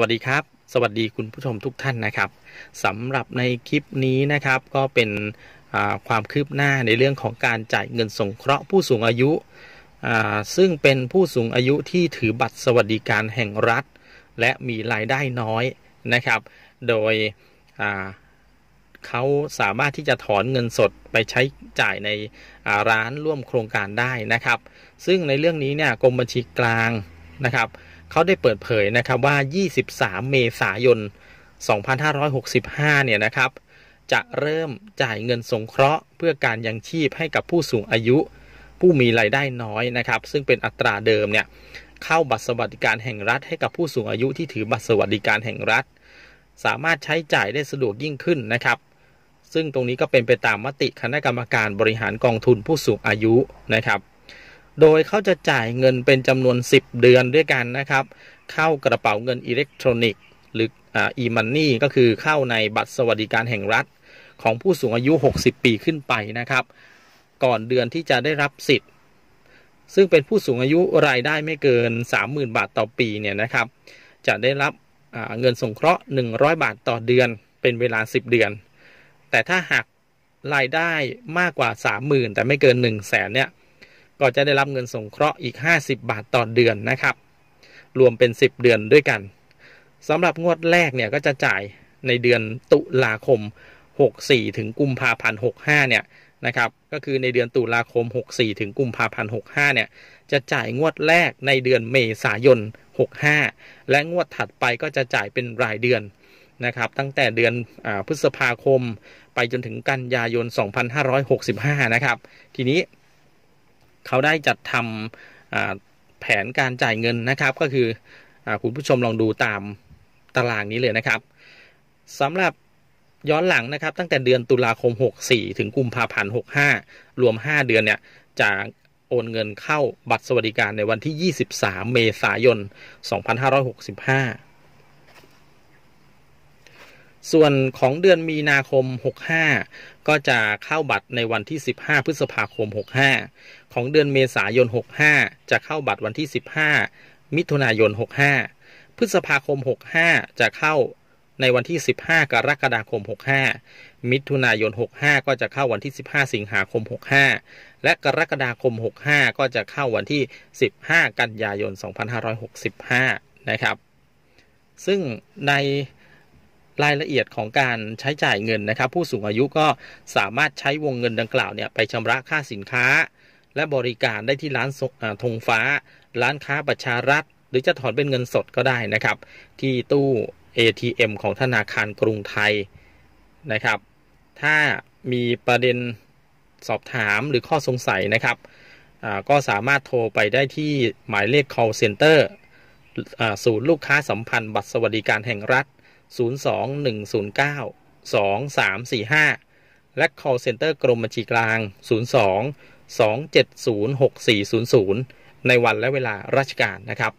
วัสดีครับ สวัสดีคุณผู้ชม ทุกท่านนะครับสำหรับในคลิปนี้นะครับก็เป็นความคืบหน้าในเรื่องของการจ่ายเงินสงเคราะห์ผู้สูงอายุ ซึ่งเป็นผู้สูงอายุที่ถือบัตรสวัสดิการแห่งรัฐ และมีรายได้น้อยนะครับโดยเขาสามารถที่จะถอนเงินสดไปใช้จ่ายในร้านร่วมโครงการได้นะครับ ซึ่งในเรื่องนี้เนี่ยกรมบัญชีกลางนะครับเขาได้เปิดเผยนะครับว่า 23 เมษายน 2565 เนี่ยนะครับ จะเริ่มจ่ายเงินสงเคราะห์ เพื่อการยังชีพให้กับผู้สูงอายุ ผู้มีรายได้น้อยนะครับ ซึ่งเป็นอัตราเดิม เนี่ยเข้าบัตรสวัสดิการแห่งรัฐให้กับผู้สูงอายุที่ถือบัตรสวัสดิการแห่งรัฐ สามารถใช้จ่ายได้สะดวกยิ่งขึ้นนะครับ ซึ่งตรงนี้ก็เป็นไปตามมติคณะกรรมการบริหารกองทุนผู้สูงอายุนะครับโดยเขาจะจ่ายเงินเป็นจำนวน 10 เดือนด้วยกันนะครับ เข้ากระเป๋าเงินอิเล็กทรอนิกส์หรืออีมันนี่ก็คือเข้าในบัตรสวัสดิการแห่งรัฐของผู้สูงอายุ 60 ปีขึ้นไปนะครับ ก่อนเดือนที่จะได้รับสิทธิ์ ซึ่งเป็นผู้สูงอายุรายได้ไม่เกิน 30,000 บาทต่อปีเนี่ยนะครับ จะได้รับเงินสงเคราะห์ 100 บาทต่อเดือนเป็นเวลา 10 เดือน แต่ถ้าหากรายได้มากกว่า 30,000 แต่ไม่เกิน 1 0 0 0 0แสนเนี่ยก็จะได้รับเงินสงเคราะห์อีก 50 บาท ต่อเดือนนะครับ รวมเป็น 10 เดือนด้วยกัน สำหรับงวดแรกเนี่ยก็จะจ่ายในเดือนตุลาคม 64 ถึงกุมภาพันธ์65 เนี่ย นะครับ ก็คือในเดือนตุลาคม 64 ถึงกุมภาพันธ์65 เนี่ย จะจ่ายงวดแรกในเดือนเมษายน 65 และงวดถัดไปก็จะจ่ายเป็นรายเดือนนะครับ ตั้งแต่เดือนอพฤษภาคม ไปจนถึงกันยายน 2565 นะครับ ทีนี้เขาได้จัดทำแผนการจ่ายเงินนะครับก็คืออคุณผู้ชมลองดูตามตารางนี้เลยนะครับสำหรับย้อนหลังนะครับตั้งแต่เดือนตุลาคม 64 ถึงกุมภาพันธ์65 รวม 5 เดือนเนี่ย จะโอนเงินเข้าบัตรสวัสดิการในวันที่ 23 เมษายน 2565ส่วนของเดือนมีนาคม 65 ก็จะเข้าบัตรในวันที่ 15 พฤษภาคม 65 ของเดือนเมษายน 65 จะเข้าบัตรวันที่ 15 มิถุนายน 65 พฤษภาคม 65 จะเข้าในวันที่ 15 กรกฎาคม 65 มิถุนายน 65 ก็จะเข้าวันที่ 15 สิงหาคม 65 และ กรกฎาคม 65 ก็จะเข้าวันที่ 15 กันยายน 2565 นะครับ ซึ่งในรายละเอียดของการใช้จ่ายเงิน นะครับ ผู้สูงอายุก็สามารถใช้วงเงินดังกล่าวเนี่ยไปชำระค่าสินค้าและบริการได้ที่ ร้านธงฟ้า ร้านค้าประชารัฐ หรือจะถอนเป็นเงินสดก็ได้ นะครับ ที่ตู้ ATM ของธนาคารกรุงไทยนะ ครับ ถ้ามีประเด็นสอบถามหรือข้อสงสัยนะครับก็สามารถโทรไปได้ที่หมายเลข call center ศูนย์ลูกค้าสัมพันธ์ บัตรสวัสดิการแห่งรัฐ021092345 และ call center กรมบัญชีกลาง 02 2706400 ในวันและเวลาราชการนะครับ